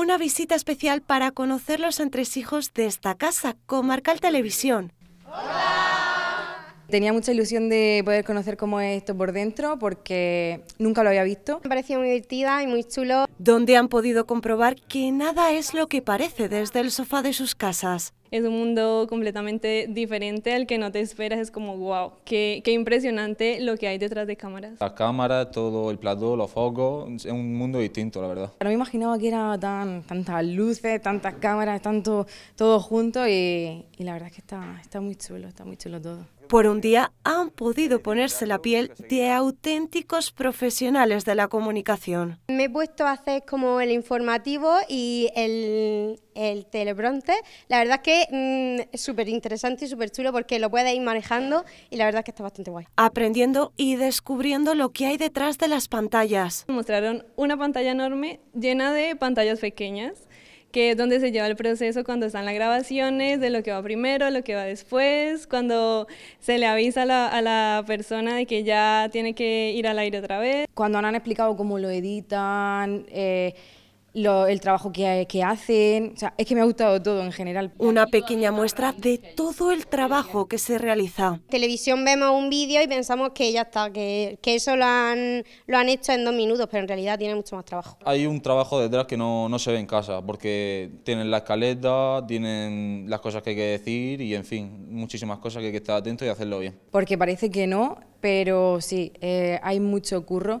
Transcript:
una visita especial para conocer los entresijos de esta casa, Comarcal Televisión. Tenía mucha ilusión de poder conocer cómo es esto por dentro porque nunca lo había visto. Me parecía muy divertida y muy chulo. Donde han podido comprobar que nada es lo que parece desde el sofá de sus casas. Es un mundo completamente diferente al que no te esperas, es como wow, qué, impresionante lo que hay detrás de cámaras. La cámara, todo el plató, los focos, es un mundo distinto, la verdad. No me imaginaba que era tan, tantas luces, tantas cámaras, tanto todo junto y, la verdad es que está, está muy chulo, está muy chulo todo por un día han podido ponerse la piel de auténticos profesionales de la comunicación. Me he puesto a hacer como el informativo y el, el telebronte. La verdad es que es mm, súper interesante y súper chulo porque lo puedes ir manejando y la verdad es que está bastante guay. Aprendiendo y descubriendo lo que hay detrás de las pantallas. Mostraron una pantalla enorme llena de pantallas pequeñas que es donde se lleva el proceso cuando están las grabaciones, de lo que va primero, lo que va después, cuando se le avisa a la, persona de que ya tiene que ir al aire otra vez. Cuando han explicado cómo lo editan, eh, el trabajo que, que hacen. es que me ha gustado todo en general. Una pequeña muestra de todo el trabajo que se realiza. Televisión vemos un vídeo y pensamos que ya está, que, que eso lo han, lo han hecho en dos minutos, pero en realidad tiene mucho más trabajo. Hay un trabajo detrás que no, no se ve en casa, porque tienen la escaleta, tienen las cosas que hay que decir y, en fin, muchísimas cosas que hay que estar atento y hacerlo bien. Porque parece que no, pero sí, eh, hay mucho curro.